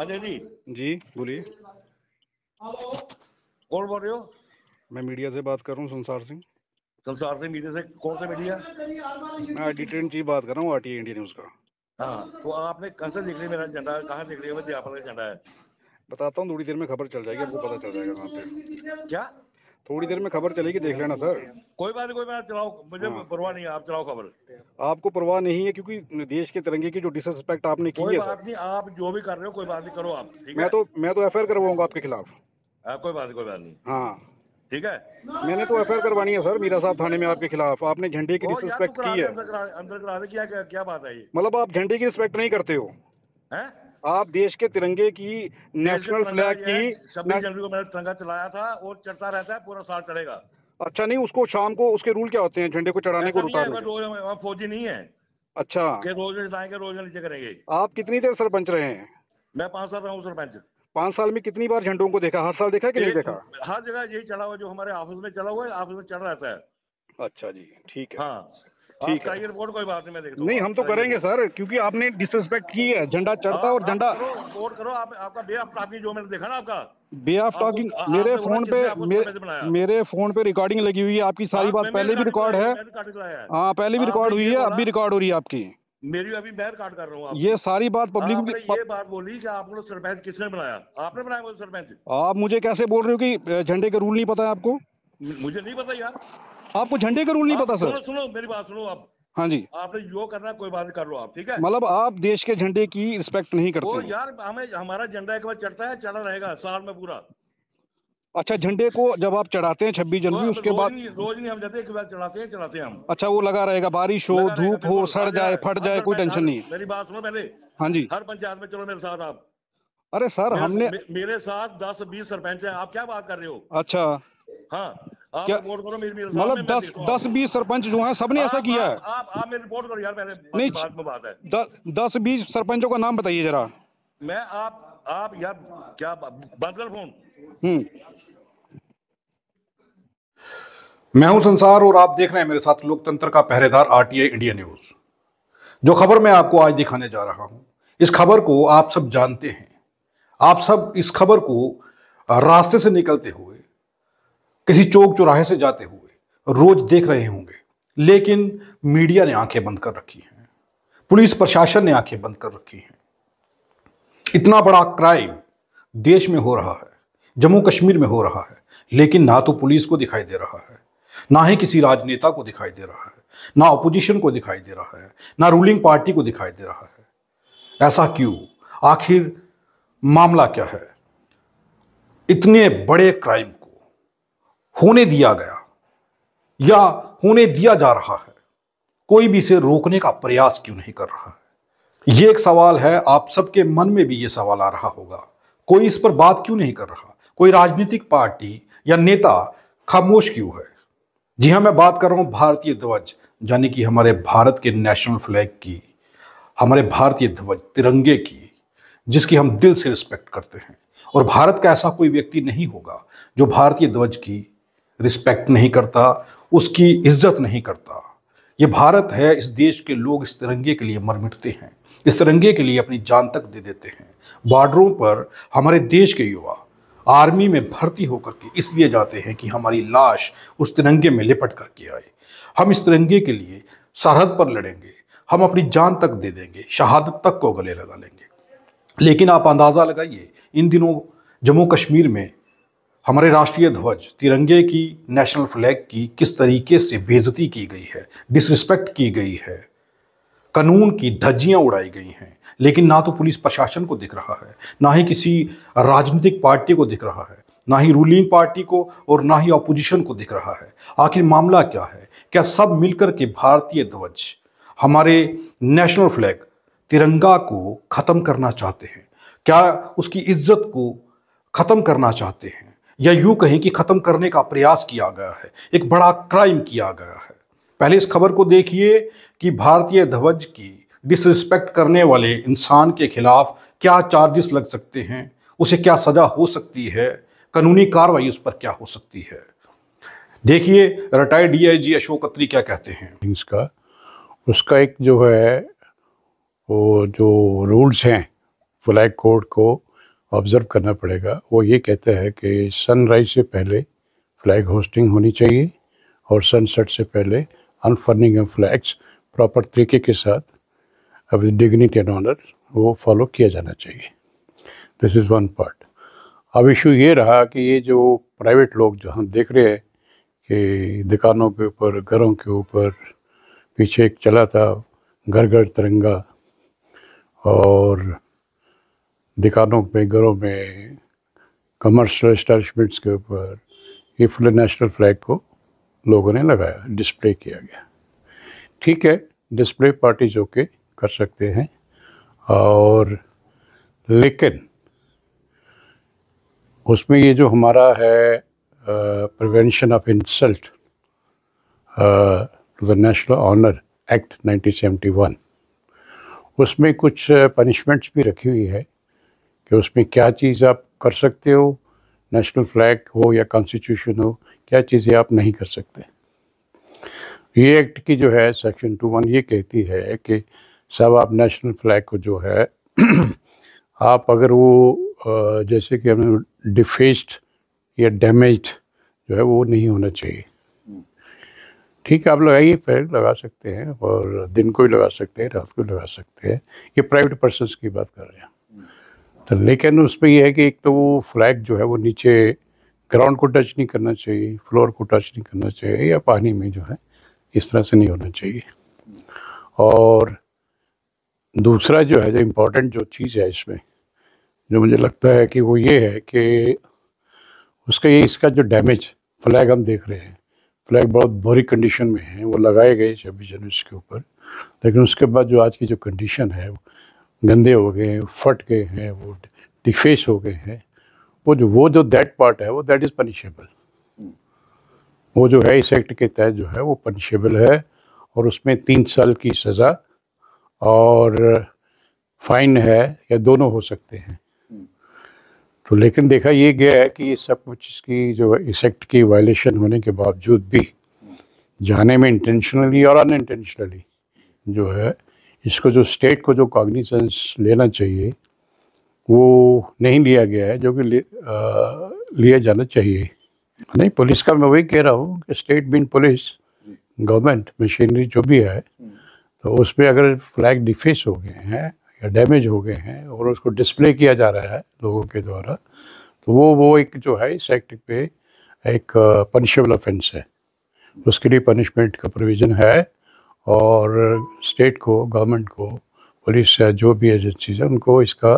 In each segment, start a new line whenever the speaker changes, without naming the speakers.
अजय जी
जी बोलिए
कौन
बोल रहे हो मैं मीडिया से बात कर रहा हूँ संसार सिंह संसार सिंह मीडिया से कौन से मीडिया मैं एडिटर चीफ बात कर रहा हूँ आरटीआई इंडिया न्यूज का
हाँ तो आपने कहा से देख लिया मेरा झंडा कहाँ देख लिया झंडा है
बताता हूँ थोड़ी देर में खबर चल जाएगी आपको पता चल जाएगा वहाँ पे क्या थोड़ी देर में खबर चलेगी देख लेना सर
कोई बात कोई बात चलाओ मुझे हाँ। परवाह नहीं है आप चलाओ खबर
आपको परवाह नहीं है क्योंकि देश के तिरंगे की जो डिसरिस्पेक्ट आपने की है बात
नहीं आप जो भी कर रहे हो कोई बात नहीं करो आप मैं
तो मैं तो एफ करवाऊंगा आपके खिलाफ
हाँ, कोई बात कोई बात नहीं हाँ ठीक है
मैंने तो एफ करवानी है सर मीरा साहब थाने में आपके खिलाफ आपने झंडे की डिसरिस्पेक्ट की
है
मतलब आप झंडे की रिस्पेक्ट नहीं करते हो आप देश के तिरंगे की नेशनल फ्लैग की छब्बीस जनवरी
को मैंने तिरंगा चलाया था और चढ़ता रहता है पूरा साल चढ़ेगा
अच्छा नहीं उसको शाम को उसके रूल क्या होते हैं झंडे को चढ़ाने को
रुका फौजी नहीं है अच्छा रोज जाएंगे रोज नीचे करेंगे
आप कितनी देर सरपंच रहे हैं
मैं पाँच साल रहा हूँ सरपंच
पाँच साल में कितनी बार झंडों को देखा हर साल देखा कि नहीं देखा
हर जगह यही चढ़ा हुआ जो हमारे ऑफिस में चढ़ा हुआ है ऑफिस में चढ़ रहता है अच्छा जी ठीक है हाँ ठीक है रिपोर्ट कोई बात नहीं मैं देखता नहीं हम तो करेंगे
सर क्योंकि आपने डिसरिस्पेक्ट की है झंडा चढ़ता और झंडा
करो आपका बे ऑफ टॉकिंग जो मैंने देखा ना आपका
बे ऑफ टॉकिंग मेरे फोन पे मेरे फोन पे रिकॉर्डिंग लगी हुई है आपकी सारी बात पहले भी रिकॉर्ड है हाँ पहले भी रिकॉर्ड हुई है अब भी रिकॉर्ड हो रही है आपकी
मेरी अभी मैं रिकॉर्ड कर रहा हूँ ये सारी बात पब्लिक हाँ, आपने ये बात बोली कि आप लोग तो सरपंच किसने बनाया आपने बनाया मुझे सरपंच
आप मुझे कैसे बोल रहे हो कि झंडे का रूल नहीं पता है आपको
मुझे नहीं पता यार
आपको झंडे का रूल नहीं पता सर
सुनो मेरी बात सुनो आप हाँ जी आपने जो करना कोई बात कर लो आप ठीक है मतलब
आप देश के झंडे की रिस्पेक्ट नहीं करते वो
यार हमें हमारा झंडा एक बार चढ़ता है चढ़ा रहेगा साल में पूरा
अच्छा झंडे को जब आप चढ़ाते हैं छब्बीस जनवरी हाँ, उसके बाद रोज
नहीं हम जाते एक बार चढ़ाते हैं चढ़ाते हैं हम अच्छा
वो लगा रहेगा बारिश हो धूप हो सड़ जाए फट जाए कोई टेंशन नहीं
मेरी बात सुनो पहले हाँ जी हर पंचायत में चलो मेरे साथ आप
अरे सर हमने
मेरे साथ दस बीस सरपंच है आप क्या बात कर रहे हो अच्छा हाँ मतलब दस दस बीस
सरपंच जो है सबने ऐसा किया है दस बीस सरपंचों का नाम बताइए जरा
मैं आप आप यार
क्या बात कर फोन हम्म। मैं हूं संसार और आप देख रहे हैं मेरे साथ लोकतंत्र का पहरेदार आरटीआई इंडिया न्यूज जो खबर मैं आपको आज दिखाने जा रहा हूं इस खबर को आप सब जानते हैं आप सब इस खबर को रास्ते से निकलते हुए किसी चौक चौराहे से जाते हुए रोज देख रहे होंगे लेकिन मीडिया ने आंखें बंद कर रखी हैं पुलिस प्रशासन ने आंखें बंद कर रखी हैं इतना बड़ा क्राइम देश में हो रहा है जम्मू कश्मीर में हो रहा है लेकिन ना तो पुलिस को दिखाई दे रहा है ना ही किसी राजनेता को दिखाई दे रहा है ना अपोजिशन को दिखाई दे रहा है ना रूलिंग पार्टी को दिखाई दे रहा है ऐसा क्यों आखिर मामला क्या है इतने बड़े क्राइम होने दिया गया या होने दिया जा रहा है कोई भी इसे रोकने का प्रयास क्यों नहीं कर रहा है ये एक सवाल है आप सबके मन में भी ये सवाल आ रहा होगा कोई इस पर बात क्यों नहीं कर रहा कोई राजनीतिक पार्टी या नेता खामोश क्यों है जी हाँ मैं बात कर रहा हूँ भारतीय ध्वज यानी कि हमारे भारत के नेशनल फ्लैग की हमारे भारतीय ध्वज तिरंगे की जिसकी हम दिल से रिस्पेक्ट करते हैं और भारत का ऐसा कोई व्यक्ति नहीं होगा जो भारतीय ध्वज की रिस्पेक्ट नहीं करता उसकी इज्जत नहीं करता ये भारत है इस देश के लोग इस तिरंगे के लिए मर मिटते हैं इस तिरंगे के लिए अपनी जान तक दे देते हैं बॉर्डरों पर हमारे देश के युवा आर्मी में भर्ती होकर के इसलिए जाते हैं कि हमारी लाश उस तिरंगे में लिपट करके आए हम इस तिरंगे के लिए सरहद पर लड़ेंगे हम अपनी जान तक दे देंगे शहादत तक को गले लगा लेंगे लेकिन आप अंदाज़ा लगाइए इन दिनों जम्मू कश्मीर में हमारे राष्ट्रीय ध्वज तिरंगे की नेशनल फ्लैग की किस तरीके से बेजती की गई है डिसरिस्पेक्ट की गई है कानून की धज्जियां उड़ाई गई हैं लेकिन ना तो पुलिस प्रशासन को दिख रहा है ना ही किसी राजनीतिक पार्टी को दिख रहा है ना ही रूलिंग पार्टी को और ना ही अपोजिशन को दिख रहा है आखिर मामला क्या है क्या सब मिलकर के भारतीय ध्वज हमारे नेशनल फ्लैग तिरंगा को ख़त्म करना चाहते हैं क्या उसकी इज्जत को ख़त्म करना चाहते हैं या यूं कहें कि ख़त्म करने का प्रयास किया गया है एक बड़ा क्राइम किया गया है पहले इस खबर को देखिए कि भारतीय ध्वज की डिसरिस्पेक्ट करने वाले इंसान के खिलाफ क्या चार्जेस लग सकते हैं उसे क्या सज़ा हो सकती है कानूनी कार्रवाई उस पर क्या हो सकती है देखिए रिटायर्ड डीआईजी अशोक अत्री क्या कहते
हैं इसका उसका एक जो है वो जो रूल्स हैं फ्लैग कोड को ऑब्ज़र्व करना पड़ेगा वो ये कहता है कि सनराइज से पहले फ्लैग होस्टिंग होनी चाहिए और सनसेट से पहले अनफर्निंग ऑफ फ्लैग्स प्रॉपर तरीके के साथ विद डिग्निटी एंड ऑनर वो फॉलो किया जाना चाहिए दिस इज़ वन पार्ट अब इशू ये रहा कि ये जो प्राइवेट लोग जो हम देख रहे हैं कि दुकानों के ऊपर घरों के ऊपर पीछे एक चला था घर घर तिरंगा और दुकानों पे घरों में कमर्शियल इस्टेबलिशमेंट्स के ऊपर ये फुले नेशनल फ्लैग को लोगों ने लगाया डिस्प्ले किया गया ठीक है डिस्प्ले पार्टी जो के कर सकते हैं और लेकिन उसमें ये जो हमारा है prevention of insult to the national honour act 1971 उसमें कुछ पनिशमेंट्स भी रखी हुई है कि उसमें क्या चीज़ आप कर सकते हो नेशनल फ्लैग हो या कॉन्स्टिट्यूशन हो क्या चीज़ें आप नहीं कर सकते ये एक्ट की जो है सेक्शन टू वन ये कहती है कि सब आप नेशनल फ्लैग को जो है आप अगर वो जैसे कि हमें डिफेस्ड या डैमेज जो है वो नहीं होना चाहिए ठीक है आप लगाइए फ्लैग लगा सकते हैं और दिन को भी लगा सकते हैं रात को भी लगा सकते हैं ये प्राइवेट पर्सनस की बात कर रहे हैं तो लेकिन उसमें यह है कि एक तो वो फ्लैग जो है वो नीचे ग्राउंड को टच नहीं करना चाहिए फ्लोर को टच नहीं करना चाहिए या पानी में जो है इस तरह से नहीं होना चाहिए और दूसरा जो है जो इम्पोर्टेंट जो चीज़ है इसमें जो मुझे लगता है कि वो ये है कि उसका ये इसका जो डैमेज फ्लैग हम देख रहे हैं फ्लैग बहुत बुरी कंडीशन में है वो लगाए गए छब्बीस जनवरी के ऊपर लेकिन उसके बाद जो आज की जो कंडीशन है गंदे हो गए हैं फट गए हैं वो डिफेस हो गए हैं वो जो वो जो दैट पार्ट है वो दैट इज़ पनिशेबल वो जो है इस एक्ट के तहत जो है वो पनिशेबल है और उसमें तीन साल की सज़ा और फाइन है या दोनों हो सकते हैं तो लेकिन देखा ये गया है कि ये सब कुछ इसकी जो इस एक्ट की वायलेशन होने के बावजूद भी जाने में इंटेंशनली और अनइंटेंशनली जो है इसको जो स्टेट को जो कॉग्निशंस लेना चाहिए वो नहीं लिया गया है जो कि लिया जाना चाहिए नहीं पुलिस का मैं वही कह रहा हूँ कि स्टेट बिन पुलिस गवर्नमेंट मशीनरी जो भी है तो उस पर अगर फ्लैग डिफेस हो गए हैं या डैमेज हो गए हैं और उसको डिस्प्ले किया जा रहा है लोगों के द्वारा तो वो वो एक जो है इस एक्ट पे एक पनिशेबल ऑफेंस है उसके लिए पनिशमेंट का प्रोविज़न है और स्टेट को गवर्नमेंट को पुलिस है जो भी एजेंसीज हैं उनको इसका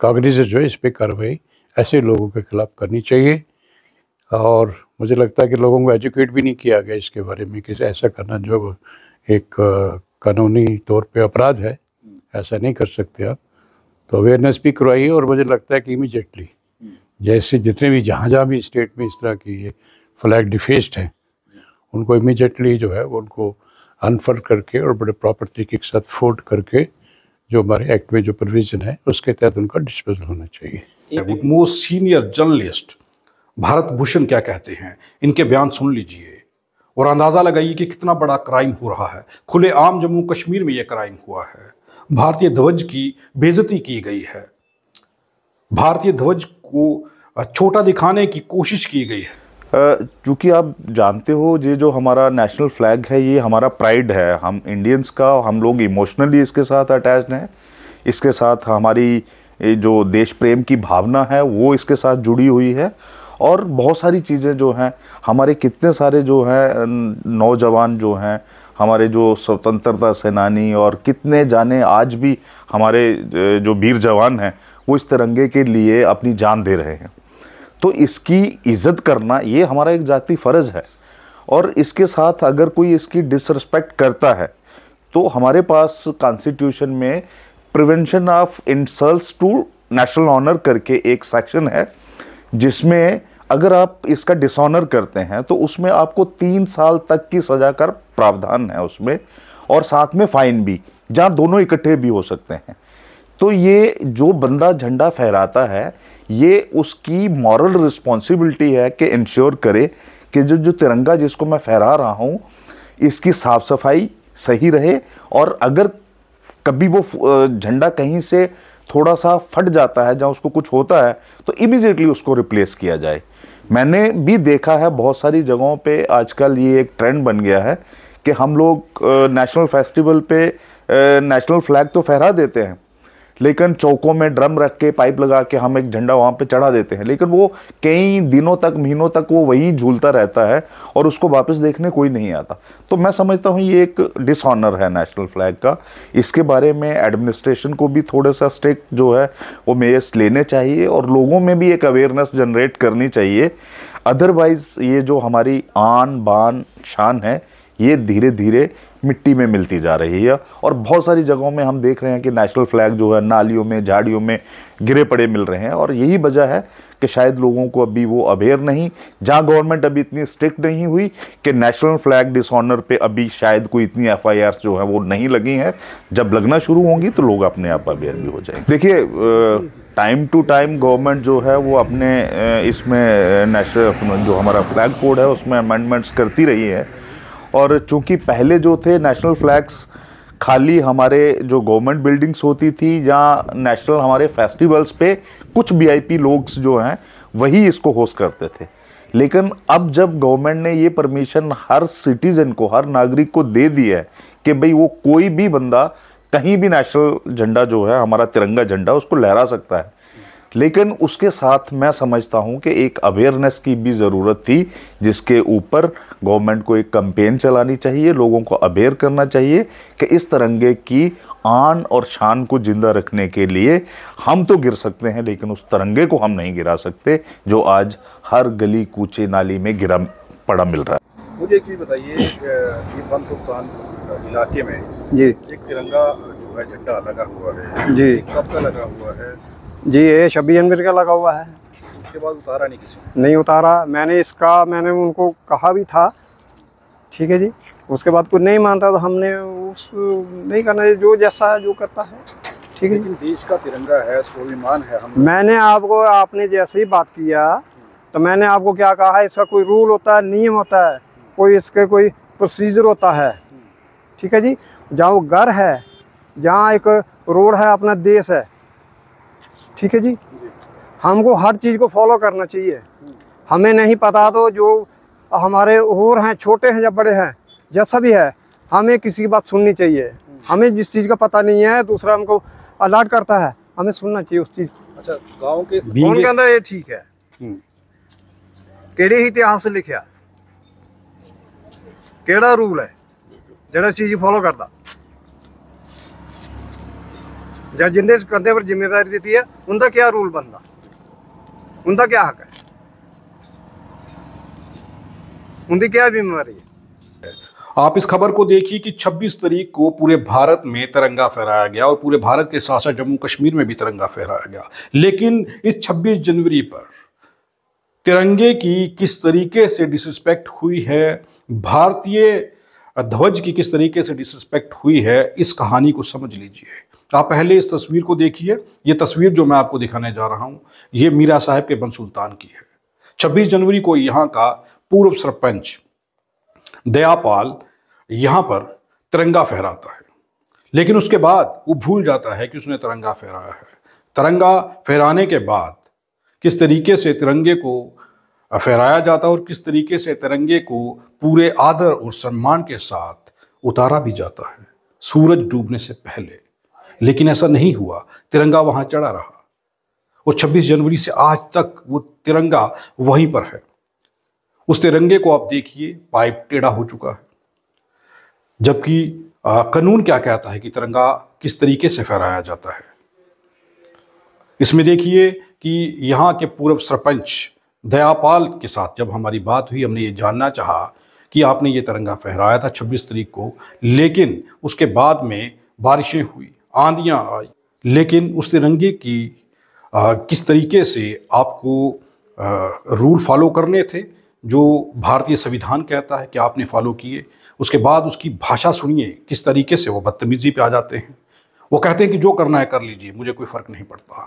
कागनीज जो है इस पर कार्रवाई ऐसे लोगों के खिलाफ करनी चाहिए और मुझे लगता है कि लोगों को एजुकेट भी नहीं किया गया इसके बारे में कि ऐसा करना जो एक कानूनी तौर पे अपराध है ऐसा नहीं कर सकते आप तो अवेयरनेस भी करवाइए और मुझे लगता है कि इमीजिएटली जैसे जितने भी जहाँ जहाँ भी स्टेट में इस तरह की ये फ्लैग डिफेस्ड हैं उनको इमीजिएटली जो है उनको अनफर करके और बड़े प्रॉपर तरीके के साथ फोर्ड करके जो हमारे एक्ट में जो प्रोविजन है उसके तहत उनका डिस्पोजल
होना चाहिए most senior journalist Bharat Bhushan क्या कहते हैं इनके बयान सुन लीजिए और अंदाज़ा लगाइए कि कितना बड़ा क्राइम हो रहा है खुले आम जम्मू कश्मीर में यह क्राइम हुआ है भारतीय ध्वज की बेजती की गई है भारतीय ध्वज को छोटा दिखाने की कोशिश की गई
है चूँकि आप जानते हो ये जो हमारा नेशनल फ्लैग है ये हमारा प्राइड है हम इंडियंस का हम लोग इमोशनली इसके साथ अटैच हैं इसके साथ हमारी जो देश प्रेम की भावना है वो इसके साथ जुड़ी हुई है और बहुत सारी चीज़ें जो हैं हमारे कितने सारे जो हैं नौजवान जो हैं हमारे जो स्वतंत्रता सेनानी और कितने जाने आज भी हमारे जो वीर जवान हैं वो इस तिरंगे के लिए अपनी जान दे रहे हैं तो इसकी इज़्ज़त करना ये हमारा एक जाति फ़र्ज़ है और इसके साथ अगर कोई इसकी डिसरिस्पेक्ट करता है तो हमारे पास कॉन्स्टिट्यूशन में prevention of insult to national honour करके एक सेक्शन है जिसमें अगर आप इसका डिसऑनर करते हैं तो उसमें आपको तीन साल तक की सज़ा का प्रावधान है उसमें और साथ में फ़ाइन भी जहाँ दोनों इकट्ठे भी हो सकते हैं तो ये जो बंदा झंडा फहराता है ये उसकी मॉरल रिस्पॉन्सिबिलिटी है कि इंश्योर करे कि जो जो तिरंगा जिसको मैं फहरा रहा हूँ इसकी साफ़ सफाई सही रहे और अगर कभी वो झंडा कहीं से थोड़ा सा फट जाता है जहाँ उसको कुछ होता है तो इमिजिएटली उसको रिप्लेस किया जाए मैंने भी देखा है बहुत सारी जगहों पे आजकल ये एक ट्रेंड बन गया है कि हम लोग नेशनल फेस्टिवल पे नेशनल फ्लैग तो फहरा देते हैं लेकिन चौकों में ड्रम रख के पाइप लगा के हम एक झंडा वहाँ पे चढ़ा देते हैं लेकिन वो कई दिनों तक महीनों तक वो वहीं झूलता रहता है और उसको वापस देखने कोई नहीं आता तो मैं समझता हूँ ये एक डिसऑनर है नेशनल फ्लैग का इसके बारे में एडमिनिस्ट्रेशन को भी थोड़ा सा स्टेक जो है वो मेयर्स लेने चाहिए और लोगों में भी एक अवेयरनेस जनरेट करनी चाहिए अदरवाइज़ ये जो हमारी आन बान शान है ये धीरे धीरे मिट्टी में मिलती जा रही है और बहुत सारी जगहों में हम देख रहे हैं कि नेशनल फ्लैग जो है नालियों में झाड़ियों में गिरे पड़े मिल रहे हैं और यही वजह है कि शायद लोगों को अभी वो अवेयर नहीं जहाँ गवर्नमेंट अभी इतनी स्ट्रिक्ट नहीं हुई कि नेशनल फ्लैग डिसऑनर पे अभी शायद कोई इतनी एफ जो है वो नहीं लगी हैं जब लगना शुरू होंगी तो लोग अपने आप अवेयर भी हो जाएंगे देखिए टाइम टू टाइम गवर्नमेंट जो है वो अपने इसमें नेशनल जो हमारा फ्लैग कोड है उसमें अमेंडमेंट्स करती रही है और चूंकि पहले जो थे नेशनल फ्लैग्स खाली हमारे जो गवर्नमेंट बिल्डिंग्स होती थी या नेशनल हमारे फेस्टिवल्स पे कुछ वीआईपी लोग जो हैं वही इसको होस्ट करते थे लेकिन अब जब गवर्नमेंट ने ये परमिशन हर सिटीज़न को हर नागरिक को दे दी है कि भाई वो कोई भी बंदा कहीं भी नेशनल झंडा जो है हमारा तिरंगा झंडा उसको लहरा सकता है लेकिन उसके साथ मैं समझता हूं कि एक अवेयरनेस की भी ज़रूरत थी जिसके ऊपर गवर्नमेंट को एक कंपेन चलानी चाहिए लोगों को अवेयर करना चाहिए कि इस तरंगे की आन और शान को ज़िंदा रखने के लिए हम तो गिर सकते हैं लेकिन उस तिरंगे को हम नहीं गिरा सकते जो आज हर गली कूचे नाली में गिरा पड़ा मिल रहा है
मुझे एक चीज़ बताइए हम्म। इलाके में जी एक तिरंगा जो है झंडा लगा हुआ है जी कब का लगा हुआ है
जी
ये छब्बीस जनवरी का लगा हुआ है
उसके बाद उतारा नहीं किसी
नहीं उतारा मैंने इसका मैंने उनको कहा भी था ठीक है जी उसके बाद कुछ नहीं मानता तो हमने उस नहीं करना जो जैसा है जो करता है ठीक है जी देश का तिरंगा है स्वाभिमान है हम मैंने आपको आपने जैसे ही बात किया तो मैंने आपको क्या कहा है इसका कोई रूल होता है नियम होता है कोई इसके कोई प्रोसीजर होता है हम्म। ठीक है जी जहाँ वो घर है जहाँ एक रोड है अपना देश है ठीक है जी हमको हर चीज़ को फॉलो करना चाहिए हमें नहीं पता तो जो हमारे और हैं छोटे हैं या बड़े हैं जैसा भी है हमें किसी की बात सुननी चाहिए हमें जिस चीज़ का पता नहीं है दूसरा हमको अलर्ट करता है हमें सुनना चाहिए उस चीज़ अच्छा गाँव के अंदर ये ठीक है ਕਿਹੜੇ हम्म। इतिहास लिखा केड़ा रूल है जरा चीज फॉलो करता जिन्हें इस कंधे पर जिम्मेदारी देती है उनका क्या
रूल बनता उनका क्या हक है उनकी क्या जिम्मेवारी है आप इस खबर को देखिए कि 26 तारीख को पूरे भारत में तिरंगा फहराया गया और पूरे भारत के साथ साथ जम्मू कश्मीर में भी तिरंगा फहराया गया लेकिन इस 26 जनवरी पर तिरंगे की किस तरीके से डिसरिस्पेक्ट हुई है भारतीय ध्वज की किस तरीके से डिसरिस्पेक्ट हुई है इस कहानी को समझ लीजिए आप पहले इस तस्वीर को देखिए ये तस्वीर जो मैं आपको दिखाने जा रहा हूँ ये मीरा साहब के बन सुल्तान की है 26 जनवरी को यहाँ का पूर्व सरपंच दयापाल यहाँ पर तिरंगा फहराता है लेकिन उसके बाद वो भूल जाता है कि उसने तिरंगा फहराया है तिरंगा फहराने के बाद किस तरीके से तिरंगे को फहराया जाता है और किस तरीके से तिरंगे को पूरे आदर और सम्मान के साथ उतारा भी जाता है सूरज डूबने से पहले लेकिन ऐसा नहीं हुआ तिरंगा वहां चढ़ा रहा और 26 जनवरी से आज तक वो तिरंगा वहीं पर है उस तिरंगे को आप देखिए पाइप टेढ़ा हो चुका है जबकि कानून क्या कहता है कि तिरंगा किस तरीके से फहराया जाता है इसमें देखिए कि यहाँ के पूर्व सरपंच दयापाल के साथ जब हमारी बात हुई हमने ये जानना चाहा कि आपने ये तिरंगा फहराया था 26 तारीख को लेकिन उसके बाद में बारिशें हुई आंधियाँ आई लेकिन उस तिरंगे की आ, किस तरीके से आपको आ, रूल फॉलो करने थे जो भारतीय संविधान कहता है कि आपने फॉलो किए उसके बाद उसकी भाषा सुनिए किस तरीके से वो बदतमीज़ी पे आ जाते हैं वो कहते हैं कि जो करना है कर लीजिए मुझे कोई फ़र्क नहीं पड़ता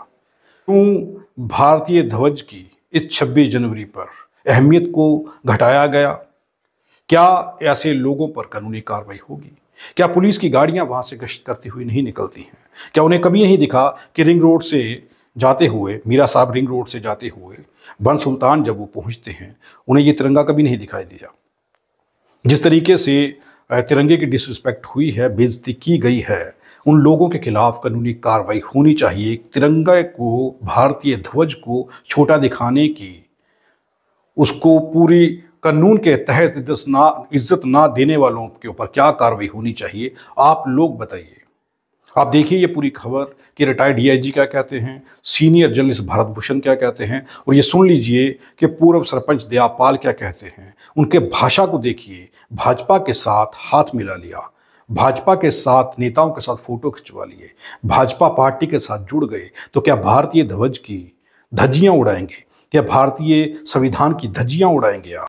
क्यों भारतीय ध्वज की इस छब्बीस जनवरी पर अहमियत को घटाया गया क्या ऐसे लोगों पर कानूनी कार्रवाई होगी क्या पुलिस की गाड़ियां वहां से गश्त करती हुई नहीं निकलती हैं क्या उन्हें कभी नहीं दिखा कि रिंग रोड से जाते हुए मीरा साहब रिंग रोड से जाते हुए बन सुल्तान जब वो पहुंचते हैं उन्हें ये तिरंगा कभी नहीं दिखाई दिया जिस तरीके से तिरंगे की डिसरिस्पेक्ट हुई है बेजती की गई है उन लोगों के खिलाफ कानूनी कार्रवाई होनी चाहिए तिरंगा को भारतीय ध्वज को छोटा दिखाने की उसको पूरी कानून के तहत इज्जत ना इज्जत ना देने वालों के ऊपर क्या कार्रवाई होनी चाहिए आप लोग बताइए आप देखिए ये पूरी खबर कि रिटायर्ड डीआईजी क्या कहते हैं सीनियर जर्नलिस्ट भारत भूषण क्या कहते हैं और ये सुन लीजिए कि पूर्व सरपंच दयापाल क्या कहते हैं उनके भाषा को देखिए भाजपा के साथ हाथ मिला लिया भाजपा के साथ नेताओं के साथ फोटो खिंचवा लिए भाजपा पार्टी के साथ जुड़ गए तो क्या भारतीय ध्वज की धज्जियां उड़ाएंगे क्या भारतीय संविधान की धज्जियां उड़ाएंगे आप